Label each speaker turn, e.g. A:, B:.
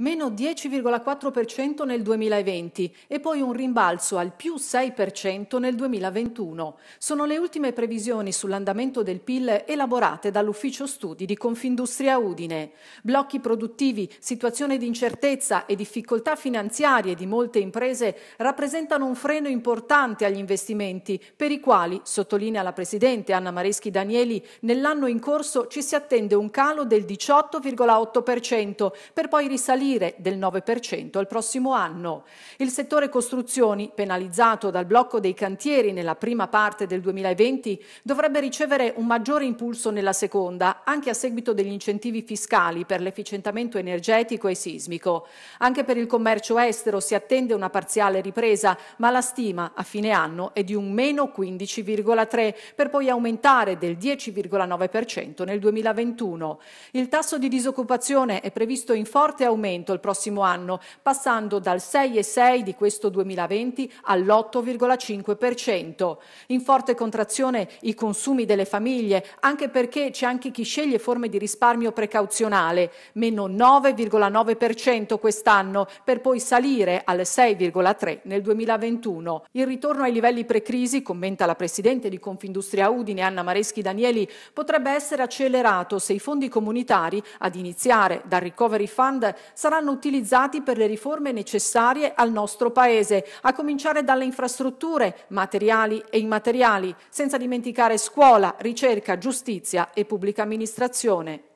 A: meno 10,4% nel 2020 e poi un rimbalzo al più 6% nel 2021. Sono le ultime previsioni sull'andamento del PIL elaborate dall'ufficio studi di Confindustria Udine. Blocchi produttivi, situazione di incertezza e difficoltà finanziarie di molte imprese rappresentano un freno importante agli investimenti per i quali, sottolinea la Presidente Anna Mareschi Danieli, nell'anno in corso ci si attende un calo del 18,8% per poi risalire salire del 9% al prossimo anno. Il settore costruzioni, penalizzato dal blocco dei cantieri nella prima parte del 2020, dovrebbe ricevere un maggiore impulso nella seconda, anche a seguito degli incentivi fiscali per l'efficientamento energetico e sismico. Anche per il commercio estero si attende una parziale ripresa, ma la stima a fine anno è di un meno 15,3 per poi aumentare del 10,9% nel 2021. Il tasso di disoccupazione è previsto in forte aumento aumento il prossimo anno, passando dal 6,6 di questo 2020 all'8,5%. In forte contrazione i consumi delle famiglie, anche perché c'è anche chi sceglie forme di risparmio precauzionale, meno 9,9% quest'anno, per poi salire al 6,3 nel 2021. Il ritorno ai livelli precrisi, commenta la Presidente di Confindustria Udine Anna Mareschi Danieli, potrebbe essere accelerato se i fondi comunitari, ad iniziare dal Recovery Fund, saranno saranno utilizzati per le riforme necessarie al nostro Paese, a cominciare dalle infrastrutture, materiali e immateriali, senza dimenticare scuola, ricerca, giustizia e pubblica amministrazione.